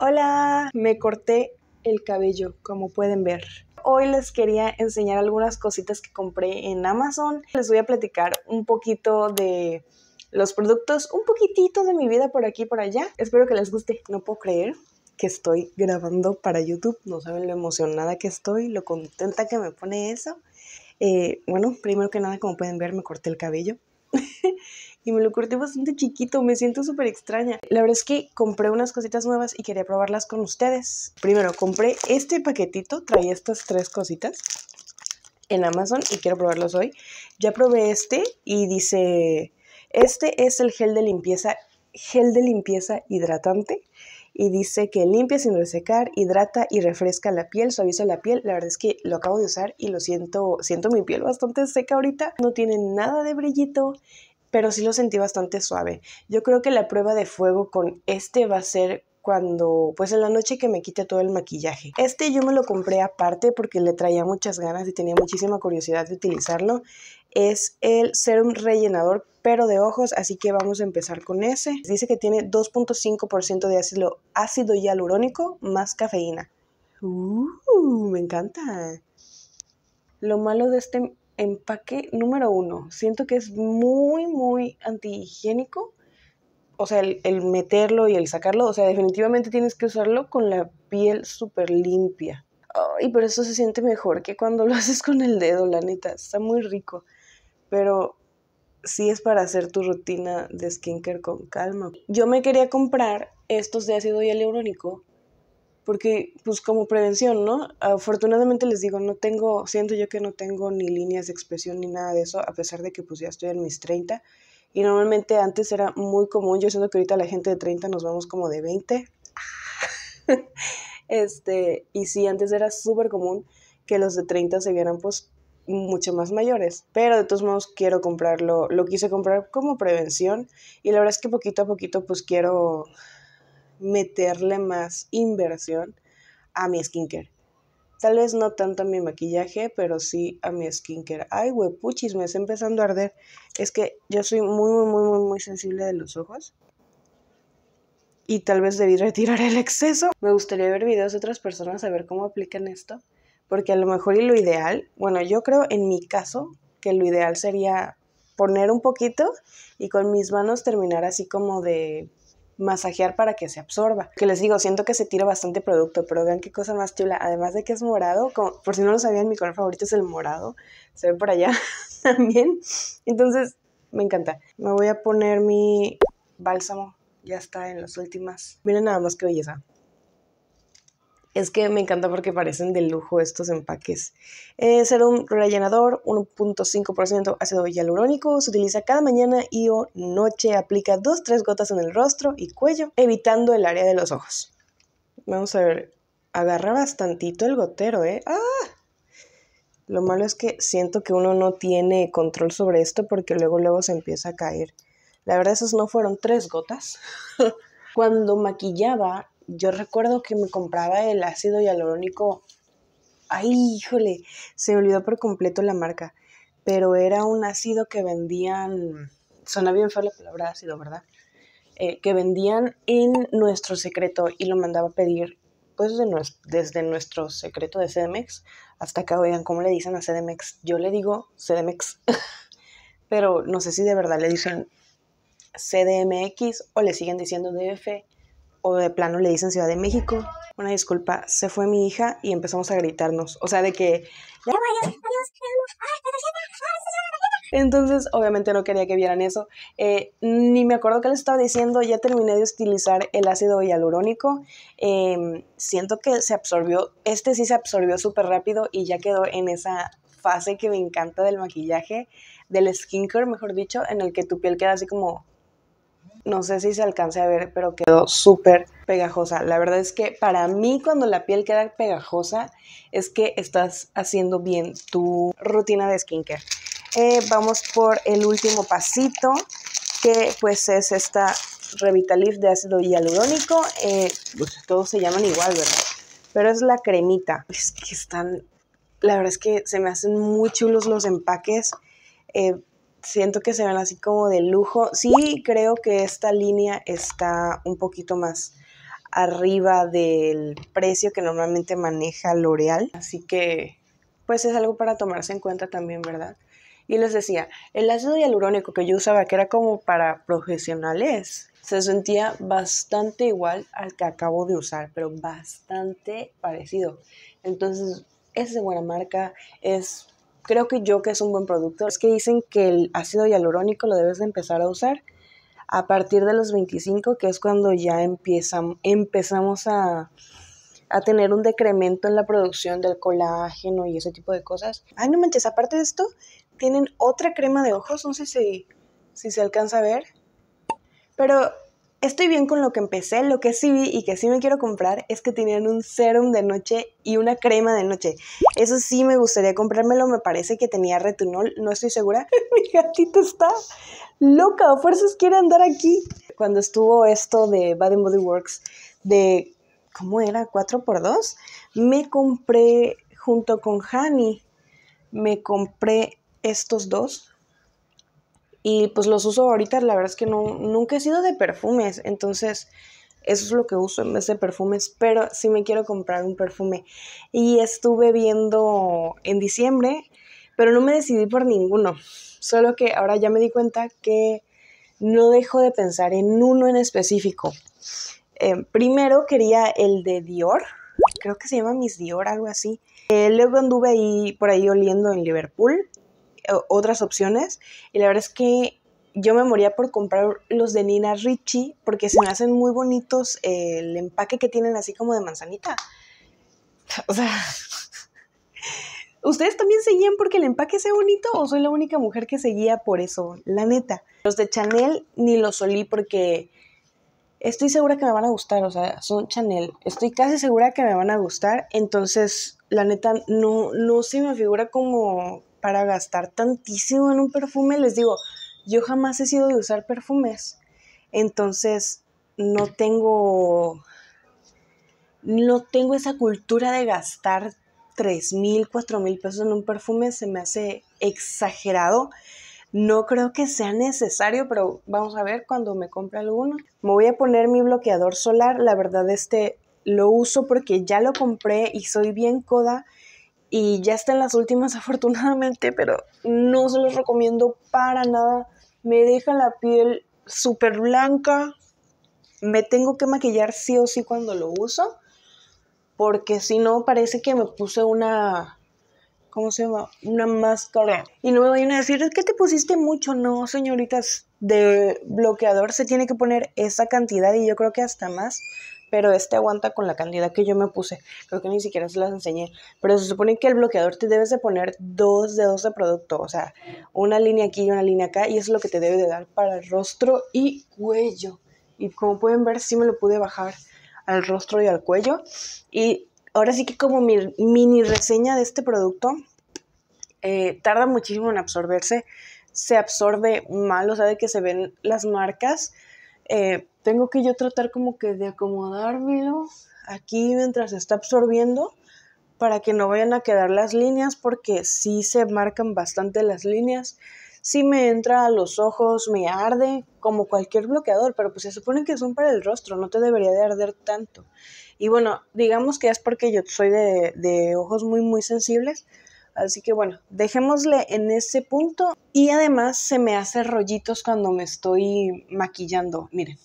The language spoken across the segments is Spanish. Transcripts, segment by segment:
Hola, me corté el cabello, como pueden ver. Hoy les quería enseñar algunas cositas que compré en Amazon. Les voy a platicar un poquito de los productos, un poquitito de mi vida por aquí y por allá. Espero que les guste. No puedo creer que estoy grabando para YouTube. No saben lo emocionada que estoy, lo contenta que me pone eso. Eh, bueno, primero que nada, como pueden ver, me corté el cabello. y me lo corté bastante chiquito, me siento súper extraña. La verdad es que compré unas cositas nuevas y quería probarlas con ustedes. Primero, compré este paquetito, traía estas tres cositas en Amazon y quiero probarlos hoy. Ya probé este y dice, este es el gel de limpieza, gel de limpieza hidratante y dice que limpia sin resecar, hidrata y refresca la piel, suaviza la piel. La verdad es que lo acabo de usar y lo siento, siento mi piel bastante seca ahorita. No tiene nada de brillito pero sí lo sentí bastante suave. Yo creo que la prueba de fuego con este va a ser cuando, pues en la noche que me quite todo el maquillaje. Este yo me lo compré aparte porque le traía muchas ganas y tenía muchísima curiosidad de utilizarlo. Es el serum rellenador pero de ojos, así que vamos a empezar con ese. Dice que tiene 2.5% de ácido, ácido hialurónico más cafeína. Uh, me encanta. Lo malo de este empaque número uno. Siento que es muy, muy antihigiénico. O sea, el, meterlo y el sacarlo, o sea, definitivamente tienes que usarlo con la piel súper limpia. Y por eso se siente mejor que cuando lo haces con el dedo, la neta. Está muy rico. Pero sí es para hacer tu rutina de skincare con calma. Yo me quería comprar estos de ácido hialurónico porque pues como prevención, ¿no? Afortunadamente les digo, no tengo, siento yo que no tengo ni líneas de expresión ni nada de eso, a pesar de que pues ya estoy en mis 30 y normalmente antes era muy común, yo siento que ahorita la gente de 30 nos vamos como de 20. este, y sí, antes era súper común que los de 30 se vieran pues mucho más mayores. Pero de todos modos quiero comprarlo, lo quise comprar como prevención y la verdad es que poquito a poquito pues quiero meterle más inversión a mi skincare. Tal vez no tanto a mi maquillaje, pero sí a mi skincare. Ay, güey, puchis, me está empezando a arder. Es que yo soy muy, muy, muy, muy, muy sensible de los ojos. Y tal vez debí retirar el exceso. Me gustaría ver videos de otras personas a ver cómo aplican esto. Porque a lo mejor y lo ideal, bueno, yo creo en mi caso que lo ideal sería poner un poquito y con mis manos terminar así como de masajear para que se absorba. Que les digo, siento que se tira bastante producto, pero vean qué cosa más chula. Además de que es morado, por si no lo sabían, mi color favorito es el morado. Se ve por allá también. Entonces, me encanta. Me voy a poner mi bálsamo. Ya está en las últimas. Miren nada más qué belleza. Es que me encanta porque parecen de lujo estos empaques. Eh, serum rellenador, 1.5% ácido hialurónico, se utiliza cada mañana y o noche, aplica 2-3 gotas en el rostro y cuello, evitando el área de los ojos. Vamos a ver, agarra bastantito el gotero, ¿eh? ¡Ah! Lo malo es que siento que uno no tiene control sobre esto porque luego luego se empieza a caer. La verdad esos no fueron tres gotas. Cuando maquillaba yo recuerdo que me compraba el ácido hialurónico. Ay, híjole, se olvidó por completo la marca. Pero era un ácido que vendían. Suena bien feo la palabra ácido, ¿verdad? Eh, que vendían en nuestro secreto y lo mandaba a pedir pues desde nuestro secreto de CDMX hasta acá, oigan, ¿cómo le dicen a CDMX? Yo le digo CDMX, pero no sé si de verdad le dicen CDMX o le siguen diciendo DF de plano le dicen Ciudad de México. Una disculpa, se fue mi hija y empezamos a gritarnos. O sea, de que... Entonces, obviamente no quería que vieran eso. Eh, ni me acuerdo qué les estaba diciendo. Ya terminé de utilizar el ácido hialurónico. Em, siento que se absorbió, este sí se absorbió súper rápido y ya quedó en esa fase que me encanta del maquillaje, del skincare, mejor dicho, en el que tu piel queda así como no sé si se alcance a ver, pero quedó súper pegajosa. La verdad es que para mí cuando la piel queda pegajosa es que estás haciendo bien tu rutina de skincare. Eh, vamos por el último pasito, que pues es esta Revitalift de ácido hialurónico. Eh, pues, todos se llaman igual, ¿verdad? Pero es la cremita. Es que están, la verdad es que se me hacen muy chulos los empaques. Eh, siento que se ven así como de lujo. Sí, creo que esta línea está un poquito más arriba del precio que normalmente maneja L'Oreal. Así que, pues es algo para tomarse en cuenta también, ¿verdad? Y les decía, el ácido hialurónico que yo usaba, que era como para profesionales, se sentía bastante igual al que acabo de usar, pero bastante parecido. Entonces, es de buena marca, es creo que yo que es un buen producto. Es que dicen que el ácido hialurónico lo debes de empezar a usar a partir de los 25, que es cuando ya empiezan, empezamos a, tener un decremento en la producción del colágeno y ese tipo de cosas. Ay, no manches, aparte de esto, tienen otra crema de ojos, no sé si, si se alcanza a ver. Pero Estoy bien con lo que empecé, lo que sí vi y que sí me quiero comprar es que tenían un serum de noche y una crema de noche. Eso sí me gustaría comprármelo, me parece que tenía retinol, no estoy segura. Mi gatito está loca, a fuerzas quiere andar aquí. Cuando estuvo esto de Bad Body Works, de, ¿cómo era? ¿4x2? Me compré junto con Hani, me compré estos dos, y pues los uso ahorita, la verdad es que no, nunca he sido de perfumes, entonces eso es lo que uso en vez de perfumes, pero sí me quiero comprar un perfume. Y estuve viendo en diciembre, pero no me decidí por ninguno, solo que ahora ya me di cuenta que no dejo de pensar en uno en específico. Eh, primero quería el de Dior, creo que se llama Miss Dior, algo así. luego anduve ahí por ahí oliendo en Liverpool otras opciones y la verdad es que yo me moría por comprar los de Nina Richie porque se me hacen muy bonitos eh, el empaque que tienen así como de manzanita. O sea, ¿ustedes también seguían porque el empaque sea bonito o soy la única mujer que seguía por eso? La neta. Los de Chanel ni los olí porque estoy segura que me van a gustar, o sea, son Chanel. Estoy casi segura que me van a gustar, entonces la neta no, no se me figura como para gastar tantísimo en un perfume. Les digo, yo jamás he sido de usar perfumes. Entonces, no tengo, no tengo esa cultura de gastar 3 mil, 4 mil pesos en un perfume. Se me hace exagerado. No creo que sea necesario, pero vamos a ver cuando me compre alguno. Me voy a poner mi bloqueador solar. La verdad, este lo uso porque ya lo compré y soy bien coda y ya está en las últimas afortunadamente, pero no se los recomiendo para nada. Me deja la piel súper blanca. Me tengo que maquillar sí o sí cuando lo uso, porque si no parece que me puse una ¿cómo se llama? Una máscara. Y no me vayan a decir, es que te pusiste mucho. No, señoritas, de bloqueador se tiene que poner esa cantidad y yo creo que hasta más pero este aguanta con la cantidad que yo me puse. Creo que ni siquiera se las enseñé. Pero se supone que el bloqueador te debes de poner dos dedos de producto, o sea, una línea aquí y una línea acá, y eso es lo que te debe de dar para el rostro y cuello. Y como pueden ver, sí me lo pude bajar al rostro y al cuello. Y ahora sí que como mi mini reseña de este producto, eh, tarda muchísimo en absorberse. Se absorbe mal, o sea, de que se ven las marcas eh, tengo que yo tratar como que de acomodármelo aquí mientras está absorbiendo para que no vayan a quedar las líneas porque sí se marcan bastante las líneas. si me entra a los ojos, me arde como cualquier bloqueador, pero pues se supone que son para el rostro, no te debería de arder tanto. Y bueno, digamos que es porque yo soy de ojos muy, muy sensibles, Así que bueno, dejémosle en ese punto. Y además se me hace rollitos cuando me estoy maquillando. Miren.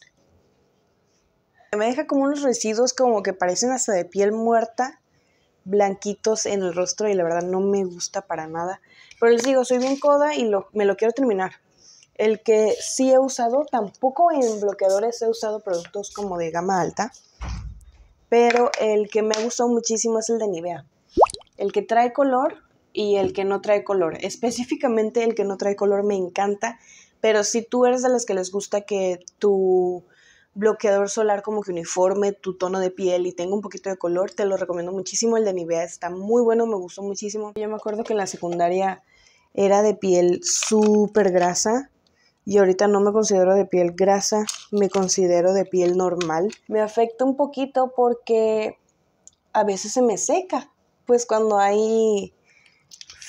Me deja como unos residuos como que parecen hasta de piel muerta, blanquitos en el rostro y la verdad no me gusta para nada. Pero les digo, soy bien coda y me lo quiero terminar. El que sí he usado, tampoco en bloqueadores he usado productos como de gama alta, pero el que me ha gustado muchísimo es el de Nivea. El que trae color, y el que no trae color. Específicamente el que no trae color me encanta, pero si tú eres de las que les gusta que tu bloqueador solar como que uniforme tu tono de piel y tenga un poquito de color, te lo recomiendo muchísimo. El de Nivea está muy bueno, me gustó muchísimo. Yo me acuerdo que en la secundaria era de piel súper grasa y ahorita no me considero de piel grasa, me considero de piel normal. Me afecta un poquito porque a veces se me seca, pues cuando hay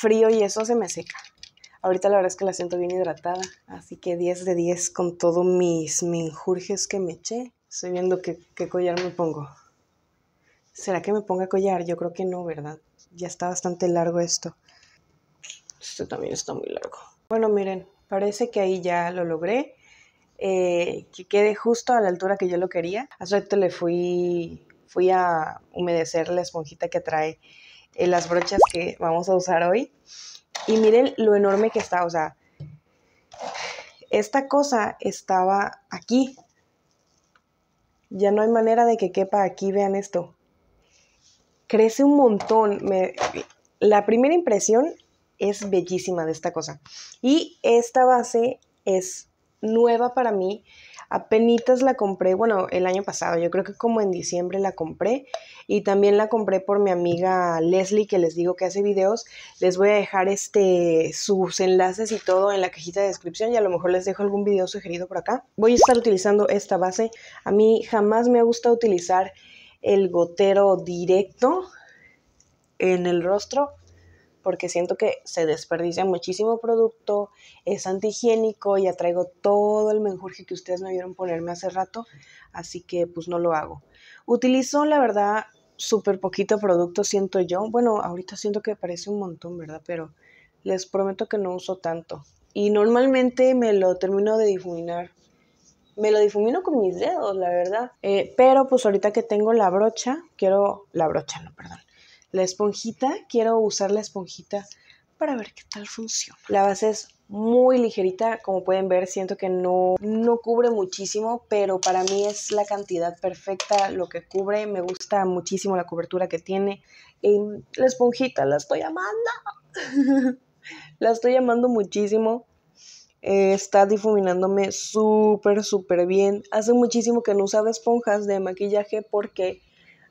frío y eso se me seca. Ahorita la verdad es que la siento bien hidratada, así que 10 de 10 con todos mis menjurjes que me eché. Estoy viendo qué, collar me pongo. ¿Será que me ponga collar? Yo creo que no, ¿verdad? Ya está bastante largo esto. Este también está muy largo. Bueno, miren, parece que ahí ya lo logré. Eh, que quede justo a la altura que yo lo quería. A suerte le fui, fui a humedecer la esponjita que trae eh, las brochas que vamos a usar hoy. Y miren lo enorme que está, o sea, esta cosa estaba aquí. Ya no hay manera de que quepa aquí, vean esto. Crece un montón. la primera impresión es bellísima de esta cosa. Y esta base es nueva para mí. Apenitas la compré, bueno, el año pasado, yo creo que como en diciembre la compré y también la compré por mi amiga Leslie que les digo que hace videos. Les voy a dejar este sus enlaces y todo en la cajita de descripción y a lo mejor les dejo algún video sugerido por acá. Voy a estar utilizando esta base. A mí jamás me ha gustado utilizar el gotero directo en el rostro porque siento que se desperdicia muchísimo producto, es antihigiénico, y atraigo todo el menjurje que ustedes me vieron ponerme hace rato, así que pues no lo hago. Utilizo, la verdad, súper poquito producto, siento yo. Bueno, ahorita siento que parece un montón, ¿verdad? Pero les prometo que no uso tanto. Y normalmente me lo termino de difuminar. Me lo difumino con mis dedos, la verdad. Eh, pero pues ahorita que tengo la brocha, quiero... La brocha, no, perdón la esponjita, quiero usar la esponjita para ver qué tal funciona. La base es muy ligerita, como pueden ver, siento que no, no cubre muchísimo, pero para mí es la cantidad perfecta lo que cubre, me gusta muchísimo la cobertura que tiene. la esponjita, la estoy amando, la estoy amando muchísimo. Eh, está difuminándome súper, súper bien. Hace muchísimo que no usaba esponjas de maquillaje porque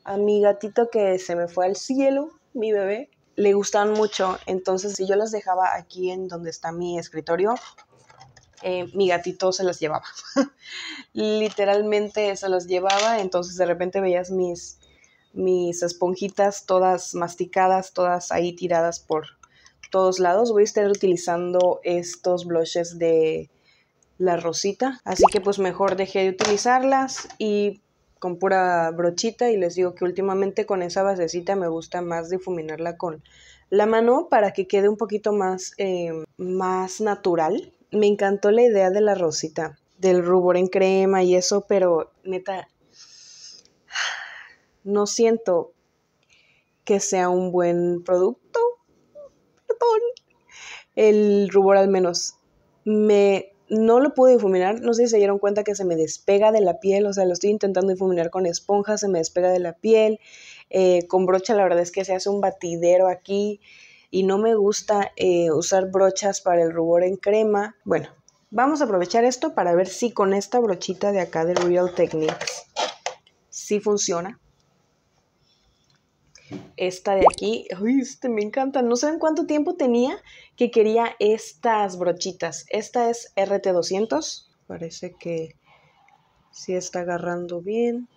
a mi gatito que se me fue al cielo, mi bebé, le gustaban mucho. Entonces, si yo las dejaba aquí en donde está mi escritorio, eh, mi gatito se las llevaba. Literalmente se las llevaba. Entonces, de repente veías mis, mis esponjitas todas masticadas, todas ahí tiradas por todos lados. Voy a estar utilizando estos blushes de la rosita. Así que pues mejor dejé de utilizarlas y con pura brochita y les digo que últimamente con esa basecita me gusta más difuminarla con la mano para que quede un poquito más, em, más natural. Me encantó la idea de la rosita, del rubor en crema y eso, pero neta, no siento que sea un buen producto. Perdón. El rubor al menos. Me no lo pude difuminar, no sé si se dieron cuenta que se me despega de la piel, o sea, lo estoy intentando difuminar con esponja, se me despega de la piel, eh, con brocha la verdad es que se hace un batidero aquí y no me gusta eh, usar brochas para el rubor en crema. Bueno, vamos a aprovechar esto para ver si con esta brochita de acá de Real Techniques sí funciona esta de aquí. Uy, este me encanta. No sé en cuánto tiempo tenía que quería estas brochitas. Esta es RT200. Parece que sí está agarrando bien.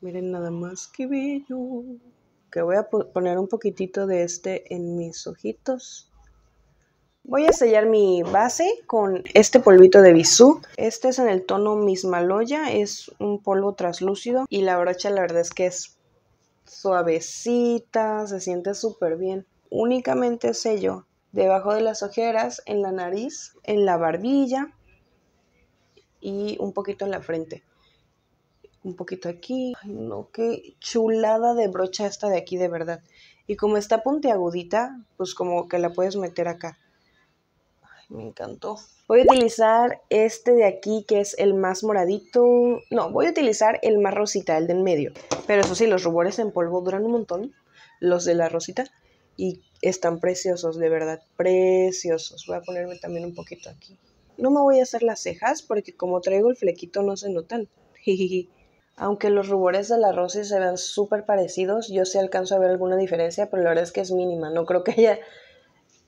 Miren nada más que bello. Que voy a poner un poquitito de este en mis ojitos. Voy a sellar mi base con este polvito de Bisú. Este es en el tono Mismaloya, es un polvo traslúcido. y la brocha la verdad es que es suavecita, se siente súper bien. Únicamente sello debajo de las ojeras, en la nariz, en la barbilla y un poquito en la frente. Un poquito aquí. no, qué chulada de brocha esta de aquí, de verdad. Y como está puntiagudita, pues como que la puedes meter acá me encantó. Voy a utilizar este de aquí que es el más moradito. No, voy a utilizar el más rosita, el del medio. Pero eso sí, los rubores en polvo duran un montón, los de la rosita. Y están preciosos, de verdad, preciosos. Voy a ponerme también un poquito aquí. No me voy a hacer las cejas porque como traigo el flequito no se notan. Aunque los rubores de la rosita se ven súper parecidos, yo sí alcanzo a ver alguna diferencia, pero la verdad es que es mínima. No creo que haya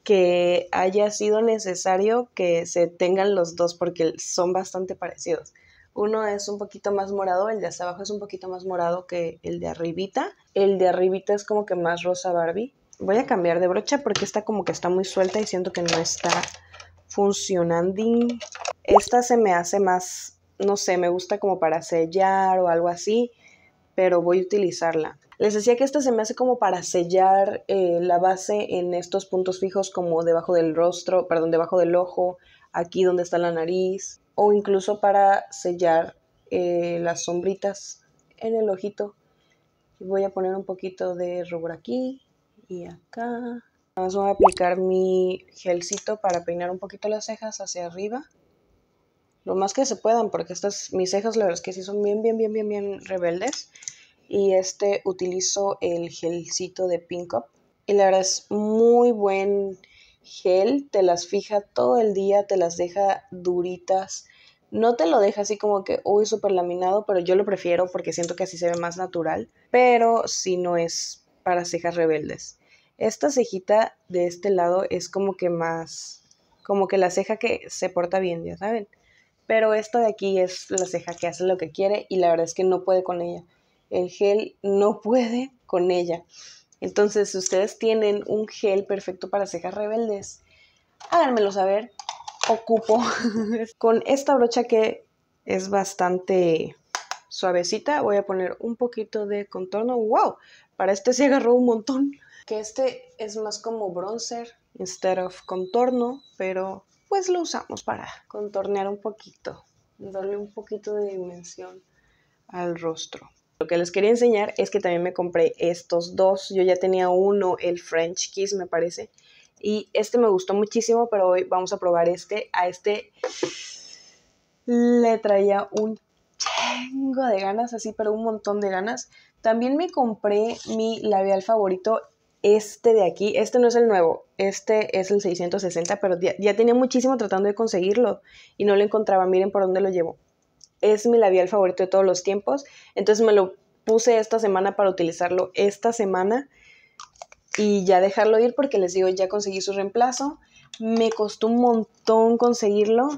que haya sido necesario que se tengan los dos porque son bastante parecidos. Uno es un poquito más morado, el de abajo es un poquito más morado que el de arribita. El de arribita es como que más rosa Barbie. Voy a cambiar de brocha porque esta como que está muy suelta y siento que no está funcionando. Esta se me hace más, no sé, me gusta como para sellar o algo así, pero voy a utilizarla. Les decía que este se me hace como para sellar eh, la base en estos puntos fijos como debajo del rostro, perdón, debajo del ojo, aquí donde está la nariz, o incluso para sellar eh, las sombritas en el ojito. Voy a poner un poquito de rubor aquí y acá. Vamos voy a aplicar mi gelcito para peinar un poquito las cejas hacia arriba. Lo más que se puedan, porque estas mis cejas la verdad es que sí son bien, bien, bien, bien, bien rebeldes y este utilizo el gelcito de Pink Up y la verdad es muy buen gel, te las fija todo el día, te las deja duritas. No te lo deja así como que, uy, súper laminado, pero yo lo prefiero porque siento que así se ve más natural. Pero si no es para cejas rebeldes. Esta cejita de este lado es como que más, como que la ceja que se porta bien, ya saben. Pero esta de aquí es la ceja que hace lo que quiere y la verdad es que no puede con ella el gel no puede con ella. Entonces, si ustedes tienen un gel perfecto para cejas rebeldes, háganmelo saber. Ocupo con esta brocha que es bastante suavecita. Voy a poner un poquito de contorno. ¡Wow! Para este se agarró un montón. Que este es más como bronzer instead of contorno, pero pues lo usamos para contornear un poquito, darle un poquito de dimensión al rostro. Lo que les quería enseñar es que también me compré estos dos. Yo ya tenía uno, el French Kiss me parece. Y este me gustó muchísimo, pero hoy vamos a probar este. A este le traía un chingo de ganas, así, pero un montón de ganas. También me compré mi labial favorito, este de aquí. Este no es el nuevo, este es el 660, pero ya, ya tenía muchísimo tratando de conseguirlo y no lo encontraba. Miren por dónde lo llevo es mi labial favorito de todos los tiempos. Entonces me lo puse esta semana para utilizarlo esta semana y ya dejarlo ir porque les digo, ya conseguí su reemplazo. Me costó un montón conseguirlo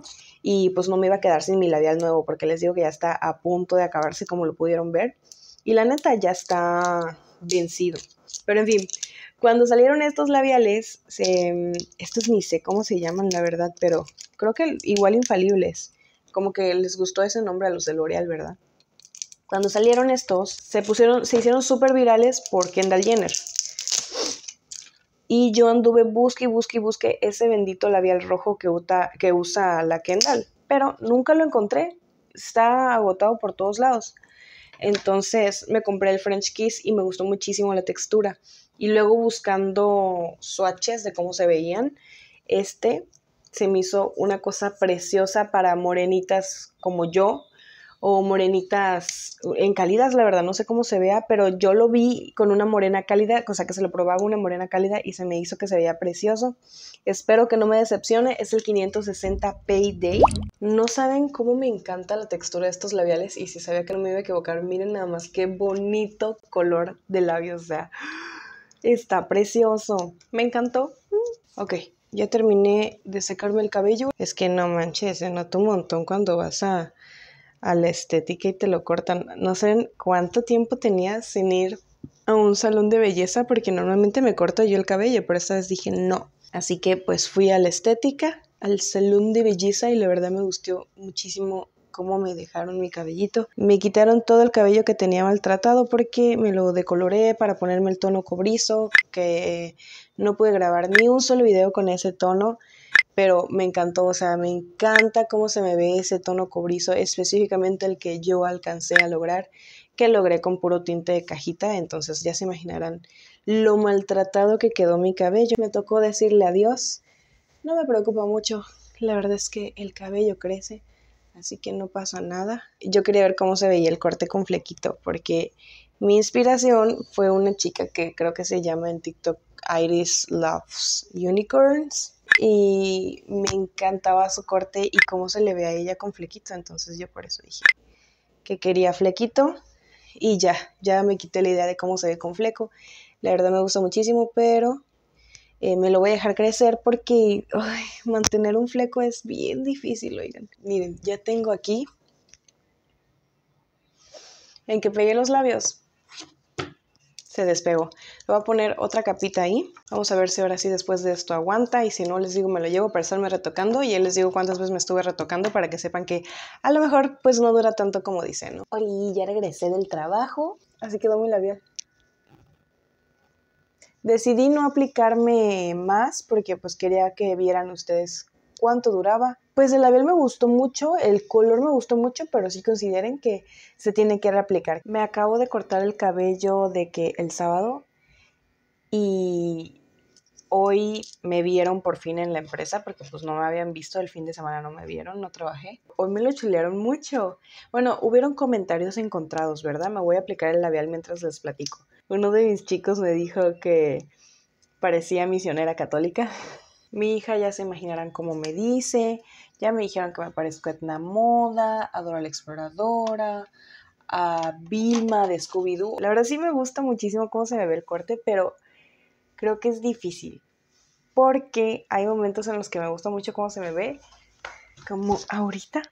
y pues no me iba a quedar sin mi labial nuevo porque les digo que ya está a punto de acabarse como lo pudieron ver. Y la neta ya está vencido. Pero en fin, cuando salieron estos labiales, se, estos ni sé cómo se llaman la verdad, pero creo que igual infalibles como que les gustó ese nombre a los de L'Oreal, ¿verdad? Cuando salieron estos, se pusieron, se hicieron súper virales por Kendall Jenner. Y yo anduve busque y busque y busque ese bendito labial rojo que, que usa la Kendall. Pero nunca lo encontré. Está agotado por todos lados. Entonces me compré el French Kiss y me gustó muchísimo la textura. Y luego buscando swatches de cómo se veían, este se me hizo una cosa preciosa para morenitas como yo o morenitas en cálidas, la verdad, no sé cómo se vea, pero yo lo vi con una morena cálida, cosa que se lo probaba una morena cálida y se me hizo que se veía precioso. Espero que no me decepcione, es el 560 Payday. No saben cómo me encanta la textura de estos labiales y si sabía que no me iba a equivocar, miren nada más qué bonito color de labios, o sea, está precioso. Me encantó. Ok, ya terminé de secarme el cabello. Es que no manches, se nota un montón cuando vas a, la estética y te lo cortan. No sé cuánto tiempo tenía sin ir a un salón de belleza porque normalmente me corto yo el cabello, pero esta vez dije no. Así que pues fui a la estética, al salón de belleza y la verdad me gustó muchísimo cómo me dejaron mi cabellito. Me quitaron todo el cabello que tenía maltratado porque me lo decoloré para ponerme el tono cobrizo, que no pude grabar ni un solo video con ese tono pero me encantó, o sea, me encanta cómo se me ve ese tono cobrizo, específicamente el que yo alcancé a lograr, que logré con puro tinte de cajita, entonces ya se imaginarán lo maltratado que quedó mi cabello. Me tocó decirle adiós, no me preocupa mucho, la verdad es que el cabello crece, así que no pasa nada. Yo quería ver cómo se veía el corte con flequito, porque mi inspiración fue una chica que creo que se llama en TikTok Iris Loves Unicorns. Y me encantaba su corte y cómo se le ve a ella con flequito. Entonces yo por eso dije que quería flequito. Y ya, ya me quité la idea de cómo se ve con fleco. La verdad me gustó muchísimo, pero eh, me lo voy a dejar crecer porque mantener un fleco es bien difícil, oigan. Miren, ya tengo aquí en que pegué los labios. Se despegó. Le voy a poner otra capita ahí. Vamos a ver si ahora sí después de esto aguanta. Y si no, les digo, me lo llevo para estarme retocando. Y ya les digo cuántas veces me estuve retocando para que sepan que a lo mejor pues no dura tanto como dicen, ¿no? ya regresé del trabajo. Así quedó mi labial. Decidí no aplicarme más porque pues quería que vieran ustedes cuánto duraba. Pues el labial me gustó mucho, el color me gustó mucho, pero sí consideren que se tiene que reaplicar. Me acabo de cortar el cabello de que el sábado y hoy me vieron por fin en la empresa porque pues no me habían visto, el fin de semana no me vieron, no trabajé. Hoy me lo chulearon mucho. Bueno, hubieron comentarios encontrados, ¿verdad? Me voy a aplicar el labial mientras les platico uno de mis chicos me dijo que parecía misionera católica. Mi hija ya se imaginarán cómo me dice, ya me dijeron que me parezco a Etna Moda, a la Exploradora, a Vilma de Scooby-Doo. La verdad sí me gusta muchísimo cómo se me ve el corte, pero creo que es difícil. Porque hay momentos en los que me gusta mucho cómo se me ve, como ahorita.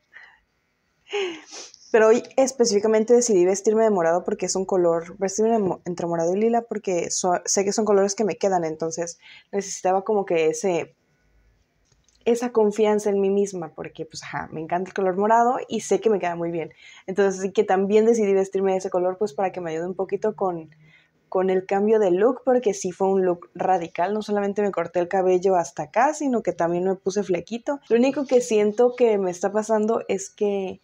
Pero hoy específicamente decidí vestirme de morado porque es un color, vestirme entre morado y lila porque sé que son colores que me quedan, entonces necesitaba como que ese esa confianza en mí misma, porque pues ajá, me encanta el color morado y sé que me queda muy bien. Entonces, así que también decidí vestirme de ese color pues para que me ayude un poquito con, con el cambio de look, porque sí fue un look radical, no solamente me corté el cabello hasta acá, sino que también me puse flequito. Lo único que siento que me está pasando es que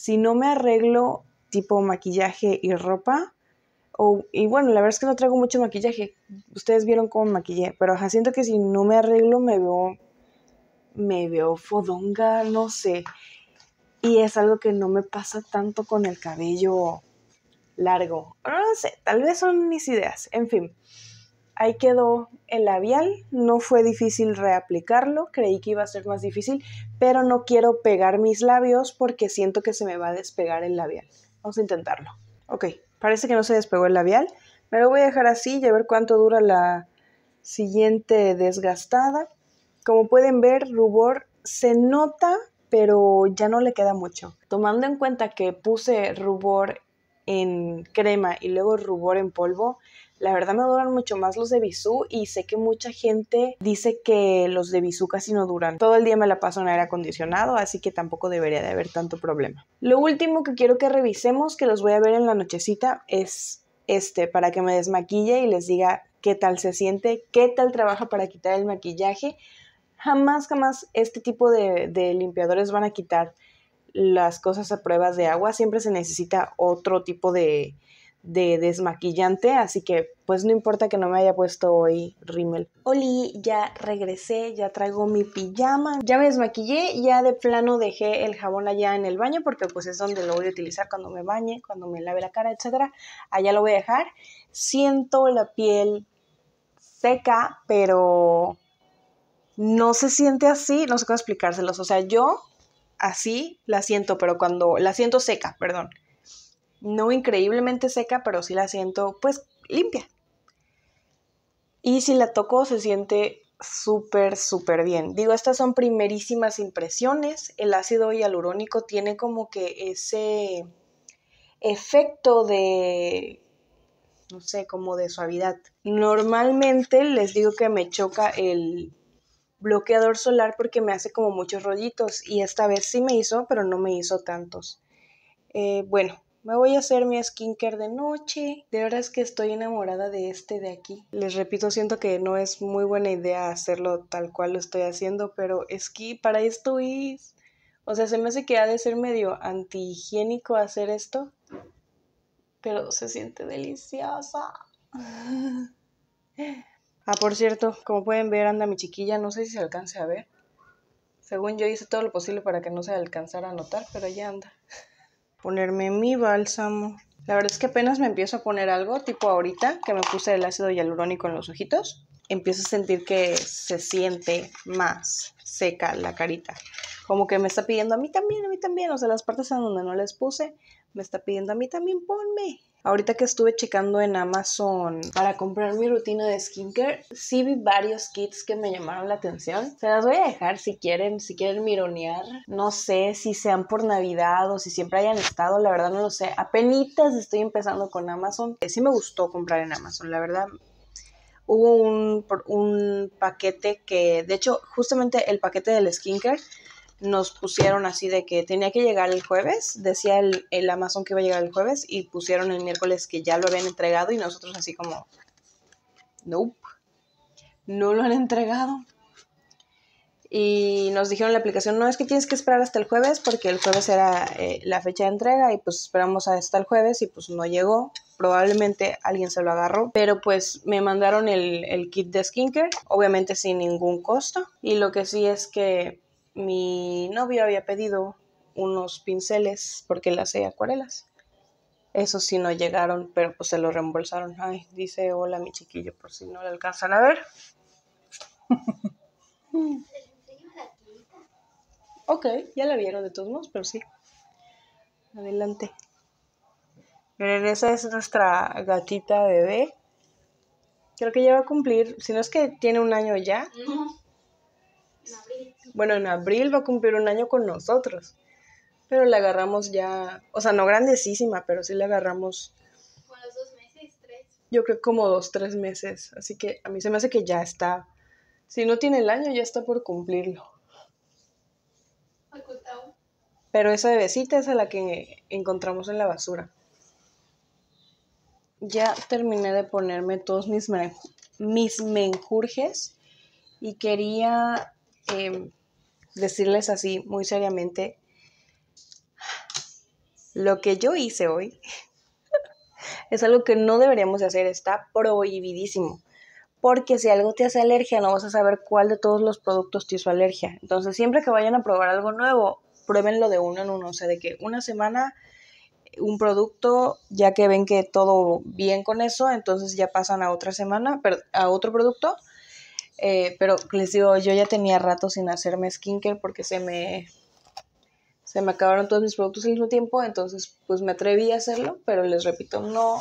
si no me arreglo tipo maquillaje y ropa, y bueno, la verdad es que no traigo mucho maquillaje, ustedes vieron cómo me maquillé, pero siento que si no me arreglo me veo, me veo fodonga, no sé, y es algo que no me pasa tanto con el cabello largo, no sé, tal vez son mis ideas, en fin ahí quedó el labial, no fue difícil reaplicarlo, creí que iba a ser más difícil, pero no quiero pegar mis labios porque siento que se me va a despegar el labial. Vamos a intentarlo. Ok, parece que no se despegó el labial. Me lo voy a dejar así y a ver cuánto dura la siguiente desgastada. Como pueden ver, rubor se nota, pero ya no le queda mucho. Tomando en cuenta que puse rubor en crema y luego rubor en polvo, la verdad me duran mucho más los de Bisú y sé que mucha gente dice que los de Bisú casi no duran. Todo el día me la paso en aire acondicionado, así que tampoco debería de haber tanto problema. Lo último que quiero que revisemos, que los voy a ver en la nochecita, es este, para que me desmaquille y les diga qué tal se siente, qué tal trabaja para quitar el maquillaje. Jamás, jamás este tipo de, de limpiadores van a quitar las cosas a pruebas de agua, siempre se necesita otro tipo de, de desmaquillante, así que pues no importa que no me haya puesto hoy rímel. Oli, ya regresé, ya traigo mi pijama, ya me desmaquillé, ya de plano dejé el jabón allá en el baño porque pues es donde lo voy a utilizar cuando me bañe, cuando me lave la cara, etcétera. Allá lo voy a dejar. Siento la piel seca, pero no se siente así, no sé cómo explicárselos. O sea, yo así la siento, pero cuando la siento seca, perdón no increíblemente seca, pero sí la siento pues limpia. Y si la toco se siente súper, súper bien. Digo, estas son primerísimas impresiones. El ácido hialurónico tiene como que ese efecto de, no sé, como de suavidad. Normalmente les digo que me choca el bloqueador solar porque me hace como muchos rollitos y esta vez sí me hizo, pero no me hizo tantos. Eh, bueno, me voy a hacer mi skincare de noche. De verdad es que estoy enamorada de este de aquí. Les repito, siento que no es muy buena idea hacerlo tal cual lo estoy haciendo, pero es que para esto es. O sea, se me hace que ha de ser medio antihigiénico hacer esto, pero se siente deliciosa. ah, por cierto, como pueden ver, anda mi chiquilla, no sé si se alcance a ver. Según yo hice todo lo posible para que no se alcanzara a notar, pero ya anda ponerme mi bálsamo. La verdad es que apenas me empiezo a poner algo, tipo ahorita que me puse el ácido hialurónico en los ojitos, empiezo a sentir que se siente más seca la carita. Como que me está pidiendo a mí también, a mí también, o sea, las partes en donde no les puse, me está pidiendo a mí también, ponme. Ahorita que estuve checando en Amazon para comprar mi rutina de skincare, sí vi varios kits que me llamaron la atención. Se las voy a dejar si quieren, si quieren mironear. No sé si sean por Navidad o si siempre hayan estado, la verdad no lo sé. Apenitas estoy empezando con Amazon. Eh, sí me gustó comprar en Amazon, la verdad hubo un, un, paquete que, de hecho, justamente el paquete del skincare nos pusieron así de que tenía que llegar el jueves, decía el, Amazon que iba a llegar el jueves y pusieron el miércoles que ya lo habían entregado y nosotros así como, nope, no lo han entregado. Y nos dijeron la aplicación, no es que tienes que esperar hasta el jueves porque el jueves era eh, la fecha de entrega y pues esperamos hasta el jueves y pues no llegó. Probablemente alguien se lo agarró, pero pues me mandaron el, el kit de skincare, obviamente sin ningún costo. Y lo que sí es que mi novio había pedido unos pinceles porque él hace acuarelas. Eso sí no llegaron, pero pues se lo reembolsaron. Ay, dice hola mi chiquillo, por si no le alcanzan a ver. ok, ya la vieron de todos modos, pero sí. Adelante. Miren, esa es nuestra gatita bebé. Creo que ya va a cumplir, si no es que tiene un año ya. Bueno, en abril va a cumplir un año con nosotros. Pero le agarramos ya, o sea, no grandecísima, pero sí le agarramos. ¿Con los dos meses, tres? Yo creo como dos, tres meses. Así que a mí se me hace que ya está. Si no tiene el año, ya está por cumplirlo. Pero esa bebecita es a la que encontramos en la basura. Ya terminé de ponerme todos mis, mis menjurjes y quería em, decirles así muy seriamente, lo que yo hice hoy es algo que no deberíamos hacer, está prohibidísimo. Porque si algo te hace alergia, no vas a saber cuál de todos los productos te hizo alergia. Entonces, siempre que vayan a probar algo nuevo, pruébenlo de uno en uno. O sea, de que una semana un producto, ya que ven que todo bien con eso, entonces ya pasan a otra semana, a otro producto eh, pero les digo, yo ya tenía rato sin hacerme skincare porque se me, se me acabaron todos mis productos al mismo tiempo, entonces pues me atreví a hacerlo, pero les repito, no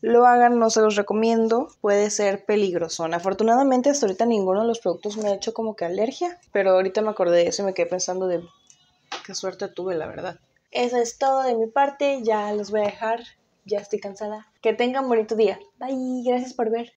lo hagan, no se los recomiendo, puede ser peligroso. Afortunadamente hasta ahorita ninguno de los productos me ha hecho como que alergia, pero ahorita me acordé de eso y me quedé pensando de qué suerte tuve, la verdad. Eso es todo de mi parte, ya los voy a dejar, ya estoy cansada. Que tengan bonito día. Bye, gracias por ver.